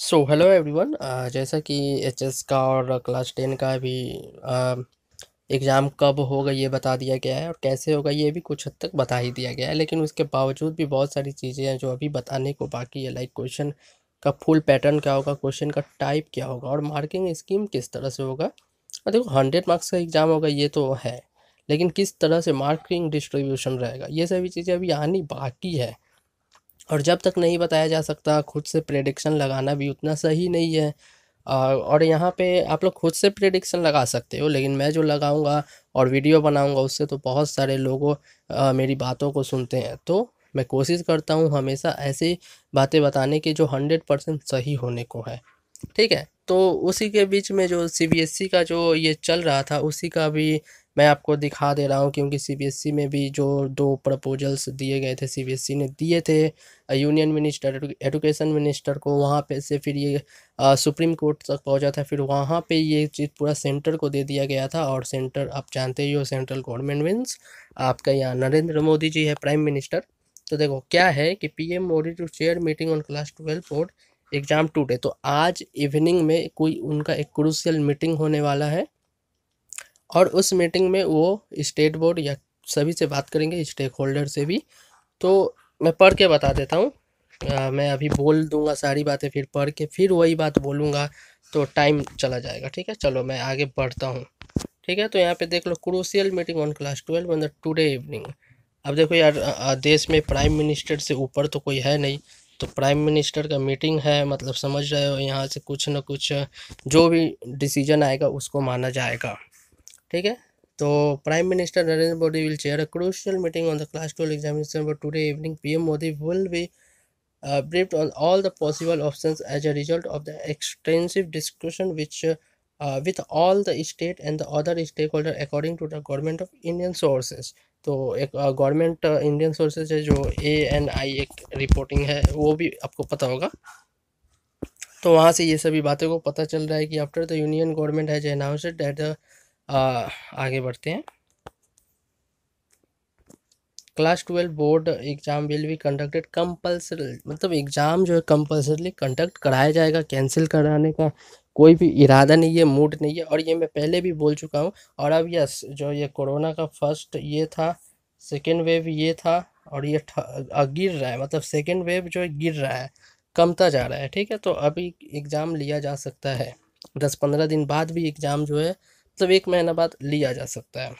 so hello everyone जैसा कि HS का और क्लास टेन का भी एग्ज़ाम um, कब होगा ये बता दिया गया है और कैसे होगा ये भी कुछ हद तक बता ही दिया गया है लेकिन उसके बावजूद भी बहुत सारी चीज़ें हैं जो अभी बताने को बाकी है लाइक क्वेश्चन का फुल पैटर्न क्या होगा क्वेश्चन का टाइप क्या होगा और मार्किंग स्कीम किस तरह से होगा और देखो हंड्रेड मार्क्स का एग्ज़ाम होगा ये तो है लेकिन किस तरह से मार्किंग डिस्ट्रीब्यूशन रहेगा ये सभी चीज़ें अभी आनी बाकी है और जब तक नहीं बताया जा सकता खुद से प्रेडिक्शन लगाना भी उतना सही नहीं है और यहाँ पे आप लोग खुद से प्रेडिक्शन लगा सकते हो लेकिन मैं जो लगाऊंगा और वीडियो बनाऊंगा उससे तो बहुत सारे लोगों मेरी बातों को सुनते हैं तो मैं कोशिश करता हूँ हमेशा ऐसी बातें बताने की जो हंड्रेड परसेंट सही होने को है ठीक है तो उसी के बीच में जो सी बी एस ई का जो ये चल रहा था उसी का भी मैं आपको दिखा दे रहा हूँ क्योंकि सीबीएसई e में भी जो दो प्रपोजल्स दिए गए थे सीबीएसई e ने दिए थे यूनियन मिनिस्टर एडुकेशन मिनिस्टर को वहाँ पे से फिर ये आ, सुप्रीम कोर्ट तक पहुँचा था फिर वहाँ पे ये चीज़ पूरा सेंटर को दे दिया गया था और सेंटर आप जानते ही हो सेंट्रल गवर्नमेंट मीन्स आपका यहाँ नरेंद्र मोदी जी है प्राइम मिनिस्टर तो देखो क्या है कि P M Modi to chair meeting on class twelve board exam today तो आज इवनिंग में कोई उनका एक क्रूशियल मीटिंग होने वाला है और उस मीटिंग में वो स्टेट बोर्ड या सभी से बात करेंगे स्टेक होल्डर से भी तो मैं पढ़ के बता देता हूँ मैं अभी बोल दूंगा सारी बातें फिर पढ़ के फिर वही बात बोलूँगा तो टाइम चला जाएगा ठीक है चलो मैं आगे बढ़ता हूँ ठीक है तो यहाँ पे देख लो crucial meeting on class twelve on the today evening अब देखो यार देश में प्राइम मिनिस्टर से ऊपर तो कोई है नहीं तो प्राइम मिनिस्टर का मीटिंग है मतलब समझ रहे हो यहाँ से कुछ ना कुछ जो भी डिसीजन आएगा उसको माना जाएगा ठीक है तो prime minister Narendra Modi will chair a crucial meeting on the class twelve examination but today evening PM Modi will be briefed on all the possible possible as a result of the extensive discussion which with all the state and the other stakeholder according to the government of Indian sources तो एक government Indian sources है जो A N आई एक reporting है वो भी आपको पता होगा तो वहाँ से ये सभी बातों को पता चल रहा है कि after the union government has announced that the ah, आगे बढ़ते हैं class twelve board exam will be conducted compulsory मतलब एग्ज़ाम जो है कंपल्सरली कंडक्ट कराया जाएगा कैंसिल कराने का कोई भी इरादा नहीं है मूड नहीं है और ये मैं पहले भी बोल चुका हूँ और अब यस जो ये कोरोना का फर्स्ट ये था सेकेंड वेव ये था और ये गिर रहा है मतलब सेकेंड वेव जो है गिर रहा है कमता जा रहा है ठीक है तो अभी एग्ज़ाम लिया जा सकता है दस पंद्रह दिन बाद भी एग्ज़ाम जो है मतलब एक महीना बाद लिया जा सकता है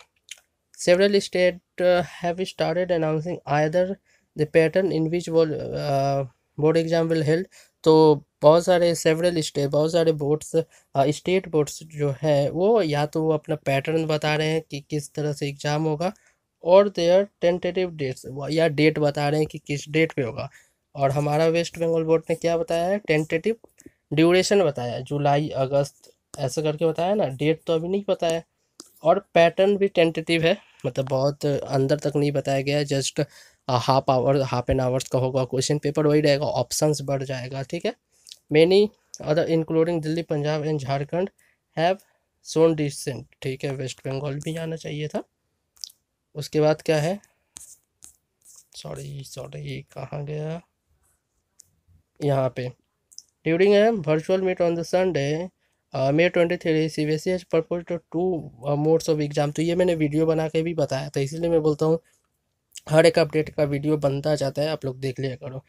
several state have started announcing either the pattern in which वो बोर्ड एग्ज़ाम विल हेल्ड तो बहुत सारे सेवरल स्टेट बहुत सारे बोर्ड्स स्टेट बोर्ड्स जो है वो या तो वो अपना पैटर्न बता रहे हैं कि किस तरह से एग्ज़ाम होगा और देयर टेंटेटिव डेट्स या डेट बता रहे हैं कि किस डेट पे होगा और हमारा वेस्ट बंगाल बोर्ड ने क्या बताया है टेंटेटिव ड्यूरेशन बताया जुलाई अगस्त ऐसा करके बताया ना डेट तो अभी नहीं पता है और पैटर्न भी टेंटेटिव है मतलब बहुत अंदर तक नहीं बताया गया है just half hour half an hours का होगा क्वेश्चन पेपर वही रहेगा ऑप्शंस बढ़ जाएगा ठीक है many other including Delhi Punjab and Jharkhand have shown dissent ठीक है वेस्ट बंगाल भी आना चाहिए था उसके बाद क्या है सॉरी सॉरी कहाँ गया यहाँ पे during a virtual meet on the Sunday May twenty three C B S E as two two modes of exam तो ये मैंने वीडियो बना के भी बताया था इसीलिए मैं बोलता हूँ हर एक अपडेट का वीडियो बनता जाता है आप लोग देख लिया करो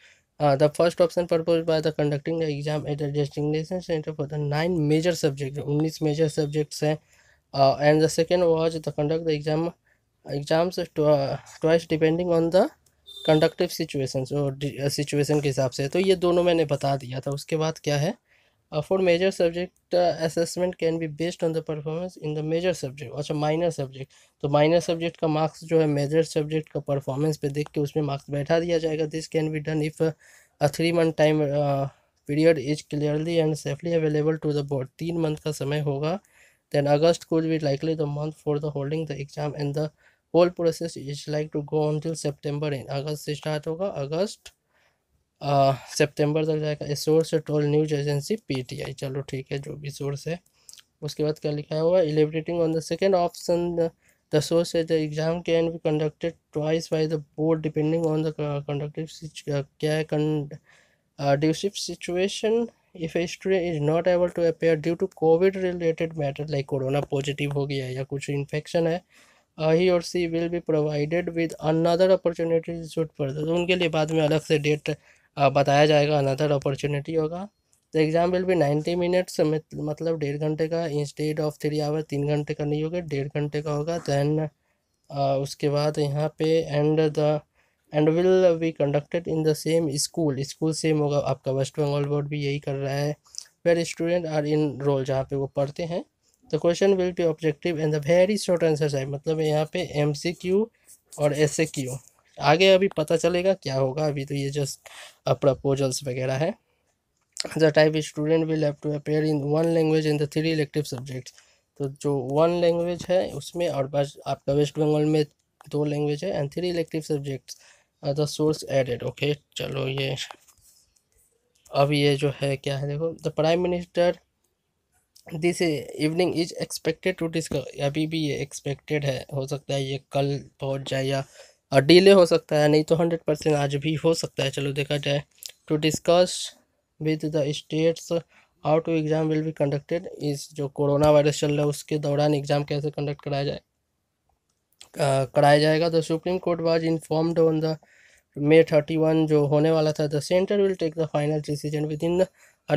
the first option propose by the conducting exam at the destination centre for the nine major subject उन्नीस मेजर सब्जेक्ट्स हैं and the second was the conduct the exam exams twice depending on the conductive situation और situation के हिसाब से तो ये दोनों मैंने बता दिया था उसके बाद क्या है a for major subject assessment can be based on the performance in the major subject अच्छा माइनर सब्जेक्ट तो माइनर सब्जेक्ट का मार्क्स जो है मेजर सब्जेक्ट का परफॉर्मेंस पे देख के उसमें मार्क्स बैठा दिया जाएगा this can be done if a three month time period is clearly and safely available to the board तीन मंथ का समय होगा then August could be likely the month for the holding the exam and the whole process is like to go on till September इन अगस्त से start होगा अगस्त सितंबर तक जाएगा इस source told news agency PTI चलो ठीक है जो भी सोर्स है उसके बाद क्या लिखा हुआ elaborating on the second option the source the exam can be conducted twice by the board depending on the conductive क्या ड्यूसिव situation if a student is not able to appear due to Covid related matter like corona positive हो गया है या कुछ infection है ही और she will be provided with another opportunities शूट तो उनके लिए बाद में अलग से डेट बताया जाएगा अनदर अपॉर्चुनिटी होगा the exam will be ninety minutes मतलब डेढ़ घंटे का इंस्टेड ऑफ थ्री आवर तीन घंटे का नहीं होगा डेढ़ घंटे का होगा दैन उसके बाद यहाँ पे and the end will be conducted in the same school school same होगा आपका वेस्ट बंगाल बोर्ड भी यही कर रहा है where student are enrol जहाँ पे वो पढ़ते हैं the question will be objective and the very short answer side मतलब यहाँ पे एम सी क्यू और एस ए क्यू आगे अभी पता चलेगा क्या होगा अभी तो ये जस्ट प्रपोजल्स वगैरह है the type student will have to appear in one language in the three elective subjects तो जो वन लैंग्वेज है उसमें और बस आपका वेस्ट बंगाल में दो लैंग्वेज है and three elective subjects the source added okay चलो ये अब ये जो है क्या है देखो the prime minister this evening is expected to discuss अभी भी ये एक्सपेक्टेड है हो सकता है ये कल पहुंच जाए या और डिले हो सकता है नहीं तो हंड्रेड परसेंट आज भी हो सकता है चलो देखा जाए to discuss with the states how to exam will be conducted इस जो कोरोना वायरस चल रहा है उसके दौरान एग्ज़ाम कैसे कंडक्ट कराया जाए कराया जाएगा the Supreme Court was informed on the May thirty one जो होने वाला था the centre will take the final decision within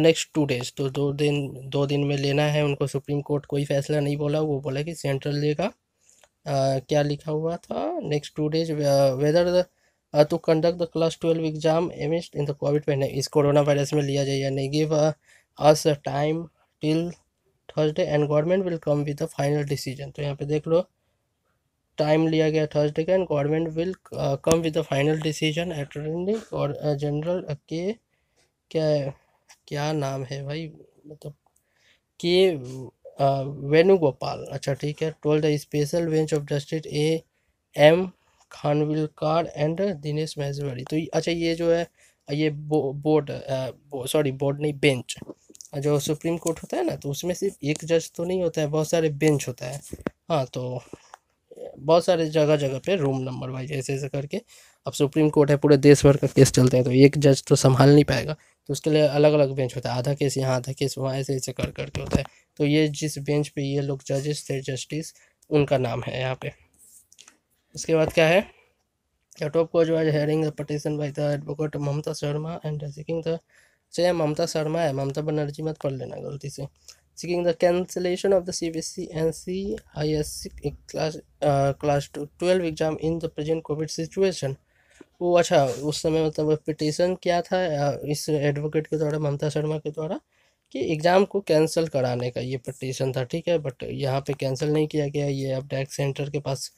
next two days तो दो दिन दो दिन में लेना है उनको सुप्रीम कोर्ट कोई फैसला नहीं बोला वो बोला कि सेंटर लेगा क्या लिखा हुआ था next two days whether to conduct the class twelve exam amidst in the Covid पैंड इस कोरोना वायरस में लिया जाए या नहीं give us time till Thursday and government will come with the final decision तो यहाँ पे देख लो टाइम लिया गया थर्सडे का and government will come with the final decision attorney और जनरल के क्या क्या नाम है भाई मतलब के वेणुगोपाल अच्छा ठीक है twelfth special bench of justice A M Khanwilkar and Dinesh Maheshwari तो अच्छा ये जो है ये बो, बोर्ड सॉरी बोर्ड नहीं बेंच जो सुप्रीम कोर्ट होता है ना तो उसमें सिर्फ एक जज तो नहीं होता है बहुत सारे बेंच होता है हाँ तो बहुत सारे जगह जगह पे रूम नंबर वाइज ऐसे ऐसे करके अब सुप्रीम कोर्ट है पूरे देश भर का केस चलते हैं तो एक जज तो संभाल नहीं पाएगा तो उसके लिए अलग अलग बेंच होता है आधा केस यहाँ आधा केस वहाँ ऐसे ऐसे कर करके होता है तो ये जिस बेंच पे ये लोग जजेस थे जस्टिस उनका नाम है यहाँ पे उसके बाद क्या है टॉप कोच was hearing the petition by the advocate Mamta Sharma and seeking the चाहे ममता शर्मा है ममता बनर्जी मत पढ़ लेना गलती से seeking the cancellation of the C B C and C I S C class class twelve exam in the present Covid situation वो अच्छा उस समय मतलब पिटिशन क्या था इस एडवोकेट के द्वारा ममता शर्मा के द्वारा कि एग्ज़ाम को कैंसिल कराने का ये पटिशन था ठीक है बट यहाँ पे कैंसिल नहीं किया गया ये अब डैक सेंटर के पास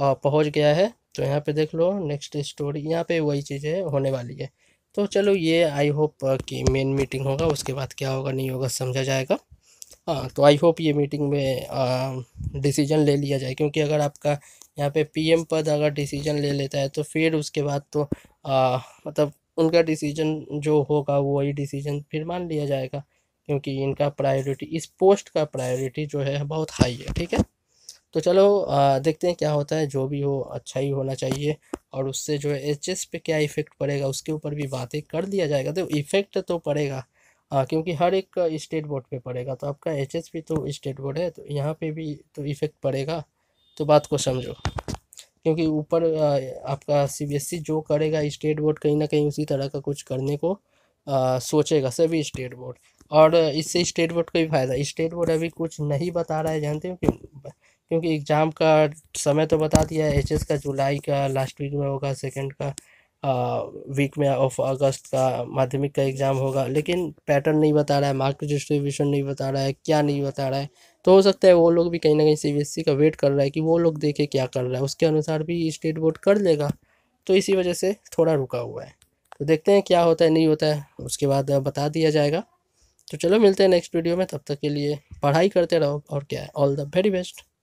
पहुँच गया है तो यहाँ पे देख लो नेक्स्ट स्टोरी यहाँ पे वही चीज़ें होने वाली है तो चलो ये आई होप कि मेन मीटिंग होगा उसके बाद क्या होगा नहीं होगा समझा जाएगा हाँ तो आई होप ये मीटिंग में डिसीजन ले लिया जाए क्योंकि अगर आपका यहाँ पे पीएम पद अगर डिसीजन ले लेता है तो फिर उसके बाद तो आ, मतलब उनका डिसीजन जो होगा वही डिसीजन फिर मान लिया जाएगा क्योंकि इनका प्रायोरिटी इस पोस्ट का प्रायोरिटी जो है बहुत हाई है ठीक है तो चलो आ, देखते हैं क्या होता है जो भी हो अच्छा ही होना चाहिए और उससे जो है एच पे क्या इफ़ेक्ट पड़ेगा उसके ऊपर भी बातें कर लिया जाएगा तो इफ़ेक्ट तो पड़ेगा हाँ क्योंकि हर एक स्टेट बोर्ड पे पड़ेगा तो आपका एच एस भी तो स्टेट बोर्ड है तो यहाँ पे भी तो इफ़ेक्ट पड़ेगा तो बात को समझो क्योंकि ऊपर आपका ई जो करेगा स्टेट बोर्ड कहीं ना कहीं उसी तरह का कुछ करने को आ, सोचेगा सभी स्टेट बोर्ड और इससे स्टेट बोर्ड का भी फ़ायदा स्टेट बोर्ड अभी कुछ नहीं बता रहा है जानते हो क्यों क्योंकि एग्ज़ाम का समय तो बता दिया है एच का जुलाई का लास्ट वीक में होगा सेकेंड का वीक में ऑफ अगस्त का माध्यमिक का एग्ज़ाम होगा लेकिन पैटर्न नहीं बता रहा है मार्क डिस्ट्रीब्यूशन नहीं बता रहा है क्या नहीं बता रहा है तो हो सकता है वो लोग भी कहीं ना कहीं सीबीएसई e का वेट कर रहा है कि वो लोग देखे क्या कर रहा है उसके अनुसार भी स्टेट बोर्ड कर लेगा तो इसी वजह से थोड़ा रुका हुआ है तो देखते हैं क्या होता है नहीं होता है उसके बाद बता दिया जाएगा तो चलो मिलते हैं नेक्स्ट वीडियो में तब तक के लिए पढ़ाई करते रहो और क्या है ऑल द वेरी बेस्ट